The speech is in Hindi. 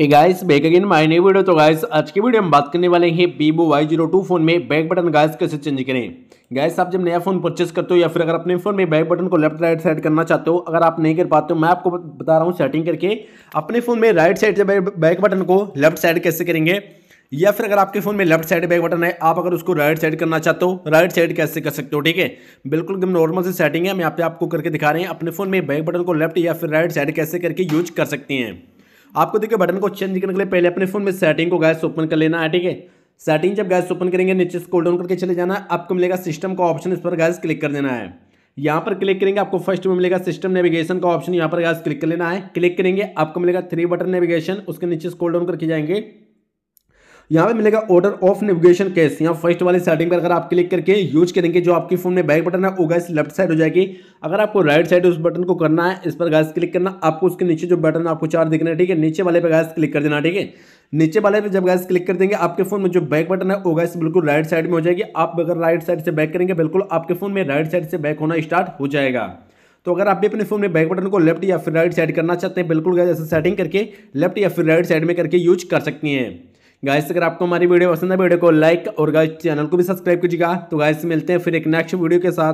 hey guys back again my नई वीडियो तो गाइस आज की वीडियो हम बात करने वाले हैं Vivo Y zero two phone में बैक बटन गाइस कैसे चेंज करें गाइस आप जब नया फोन परचेस करते हो या फिर अगर अपने फोन में बैक बटन को लेफ्ट राइट साइड करना चाहते हो अगर आप नहीं कर पाते हो मैं आपको बता रहा हूँ सेटिंग करके अपने फोन में राइट साइड से बैक बटन को लेफ्ट साइड कैसे करेंगे या फिर अगर आपके फोन में लेफ्ट साइड बैक बटन है आप अगर उसको राइट साइड करना चाहते हो राइट साइड कैसे कर सकते हो ठीक है बिल्कुल एकदम नॉर्मल से सेटिंग है मैं यहाँ पे आपको करके दिखा रहे हैं अपने फोन में बैक बटन को लेफ्ट या फिर राइट साइड कैसे करके यूज कर सकते हैं आपको देखिए बटन को चेंज करने के लिए पहले अपने फोन में सेटिंग को गैस ओपन कर लेना है ठीक है सेटिंग जब गैस ओपन करेंगे नीचे स्कोल डाउन करके चले जाना है आपको मिलेगा सिस्टम का ऑप्शन इस पर गैस क्लिक कर देना है यहाँ पर क्लिक करेंगे आपको फर्स्ट में मिलेगा सिस्टम नेविगेशन का ऑप्शन यहाँ पर गैस क्लिक कर लेना है क्लिक करेंगे आपको मिलेगा थ्री बटन नेविगेशन उसके नीचे स्कोल डाउन करके जाएंगे यहाँ पे मिलेगा ऑर्डर ऑफ नेविगेशन कैस यहाँ फर्स्ट वाले सेटिंग पर अगर आप क्लिक करके यूज करेंगे जो आपके फोन में बैक बटन है वो गैस लेफ्ट साइड हो जाएगी अगर आपको राइट साइड उस बटन को करना है इस पर गैस क्लिक करना आपको उसके नीचे जो बटन आपको चार दिख रहे ठीक है नीचे वाले पर गैस क्लिक कर देना ठीक है नीचे वाले पे जब गैस क्लिक कर देंगे आपके फोन में जो बैक बटन है वो गैस बिल्कुल राइट साइड में हो जाएगी आप अगर राइट साइड से बैक करेंगे बिल्कुल आपके फोन में राइट साइड से बैक होना स्टार्ट हो जाएगा तो अगर आप भी अपने फोन में बैक बटन को लेफ्ट या फिर राइट साइड करना चाहते हैं बिल्कुल गैस ऐसे सेटिंग करके लेफ्ट या फिर राइट साइड में करके यूज कर सकती हैं गाइस अगर आपको हमारी वीडियो पसंद है वीडियो को लाइक और गाइस चैनल को भी सब्सक्राइब कीजिएगा तो गाइस मिलते हैं फिर एक नेक्स्ट वीडियो के साथ